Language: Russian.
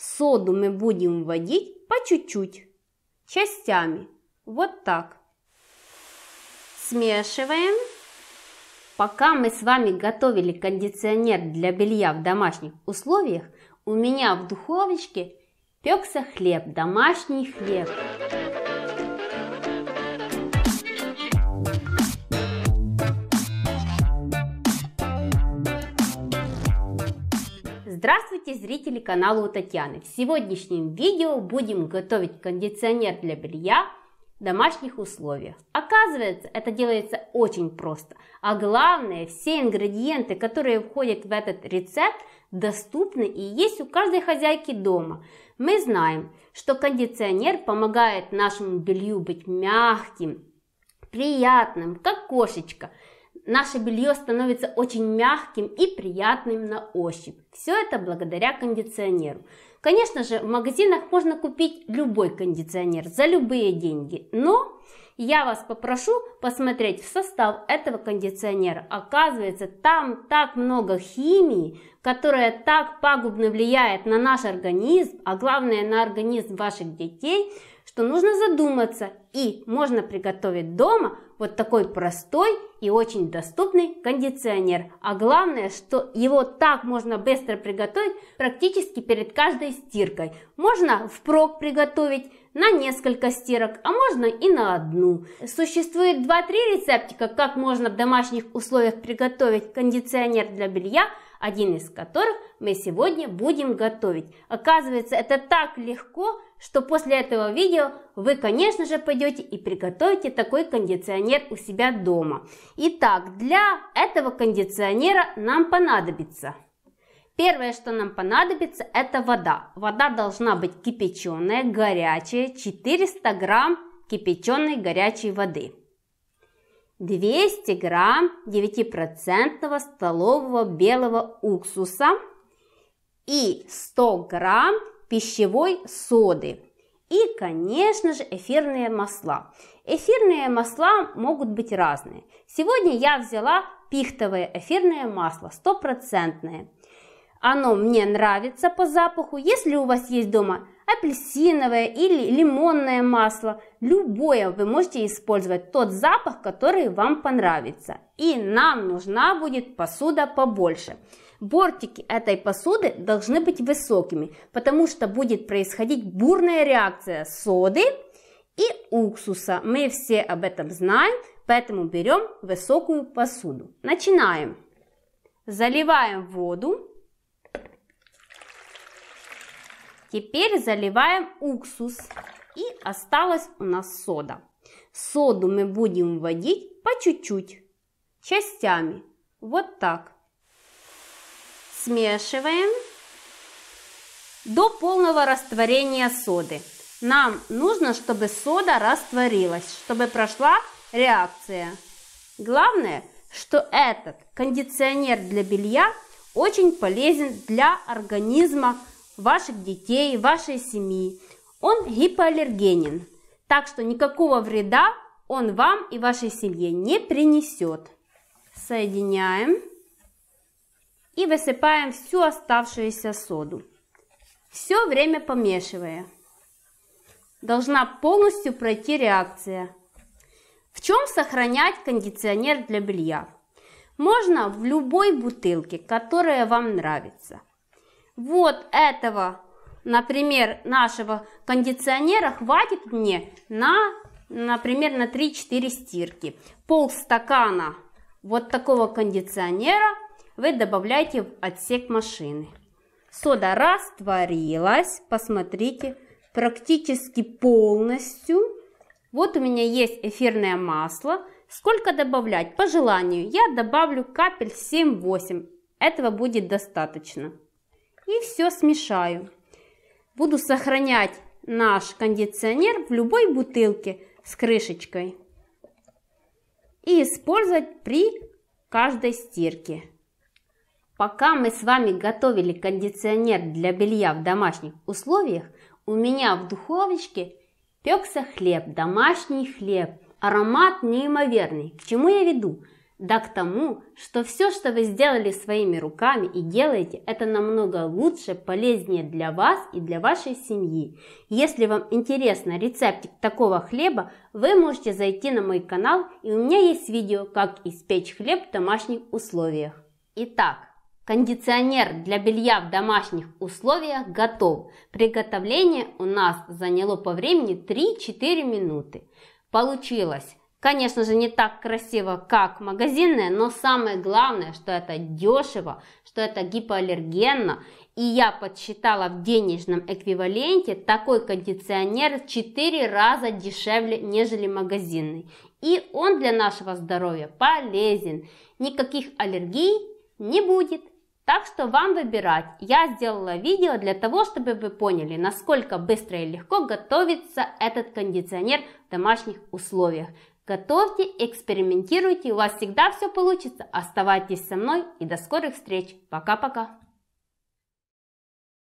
Соду мы будем вводить по чуть-чуть, частями, вот так. Смешиваем. Пока мы с вами готовили кондиционер для белья в домашних условиях, у меня в духовочке пекся хлеб, домашний хлеб. Здравствуйте, зрители канала у Татьяны! В сегодняшнем видео будем готовить кондиционер для белья в домашних условиях. Оказывается, это делается очень просто. А главное, все ингредиенты, которые входят в этот рецепт, доступны и есть у каждой хозяйки дома. Мы знаем, что кондиционер помогает нашему белью быть мягким, приятным, как кошечка – Наше белье становится очень мягким и приятным на ощупь. Все это благодаря кондиционеру. Конечно же, в магазинах можно купить любой кондиционер за любые деньги, но я вас попрошу посмотреть в состав этого кондиционера. Оказывается, там так много химии, которая так пагубно влияет на наш организм, а главное на организм ваших детей – что нужно задуматься и можно приготовить дома вот такой простой и очень доступный кондиционер. А главное, что его так можно быстро приготовить практически перед каждой стиркой. Можно впрок приготовить на несколько стирок, а можно и на одну. Существует 2-3 рецептика, как можно в домашних условиях приготовить кондиционер для белья, один из которых мы сегодня будем готовить. Оказывается, это так легко, что после этого видео вы, конечно же, пойдете и приготовите такой кондиционер у себя дома. Итак, для этого кондиционера нам понадобится Первое, что нам понадобится, это вода. Вода должна быть кипяченая, горячая, 400 грамм кипяченой горячей воды. 200 грамм 9% столового белого уксуса и 100 грамм пищевой соды. И, конечно же, эфирные масла. Эфирные масла могут быть разные. Сегодня я взяла пихтовое эфирное масло, стопроцентное. Оно мне нравится по запаху. Если у вас есть дома апельсиновое или лимонное масло, любое вы можете использовать тот запах, который вам понравится. И нам нужна будет посуда побольше. Бортики этой посуды должны быть высокими, потому что будет происходить бурная реакция соды и уксуса. Мы все об этом знаем, поэтому берем высокую посуду. Начинаем. Заливаем воду. Теперь заливаем уксус. И осталась у нас сода. Соду мы будем вводить по чуть-чуть, частями, вот так смешиваем до полного растворения соды. Нам нужно, чтобы сода растворилась, чтобы прошла реакция. Главное, что этот кондиционер для белья очень полезен для организма ваших детей, вашей семьи. Он гипоаллергенен, так что никакого вреда он вам и вашей семье не принесет. Соединяем и высыпаем всю оставшуюся соду. Все время помешивая. Должна полностью пройти реакция. В чем сохранять кондиционер для белья? Можно в любой бутылке, которая вам нравится. Вот этого, например, нашего кондиционера хватит мне на, например, на 3-4 стирки. Пол стакана вот такого кондиционера вы добавляете в отсек машины. Сода растворилась, посмотрите, практически полностью. Вот у меня есть эфирное масло. Сколько добавлять? По желанию я добавлю капель 7-8. Этого будет достаточно. И все смешаю. Буду сохранять наш кондиционер в любой бутылке с крышечкой. И использовать при каждой стирке. Пока мы с вами готовили кондиционер для белья в домашних условиях, у меня в духовочке пекся хлеб, домашний хлеб. Аромат неимоверный. К чему я веду? Да к тому, что все, что вы сделали своими руками и делаете, это намного лучше, полезнее для вас и для вашей семьи. Если вам интересно рецептик такого хлеба, вы можете зайти на мой канал, и у меня есть видео, как испечь хлеб в домашних условиях. Итак, Кондиционер для белья в домашних условиях готов. Приготовление у нас заняло по времени 3-4 минуты. Получилось, конечно же, не так красиво, как магазинное, но самое главное, что это дешево, что это гипоаллергенно. И я подсчитала в денежном эквиваленте такой кондиционер в 4 раза дешевле, нежели магазинный. И он для нашего здоровья полезен. Никаких аллергий не будет. Так что вам выбирать. Я сделала видео для того, чтобы вы поняли, насколько быстро и легко готовится этот кондиционер в домашних условиях. Готовьте, экспериментируйте, у вас всегда все получится. Оставайтесь со мной и до скорых встреч. Пока-пока.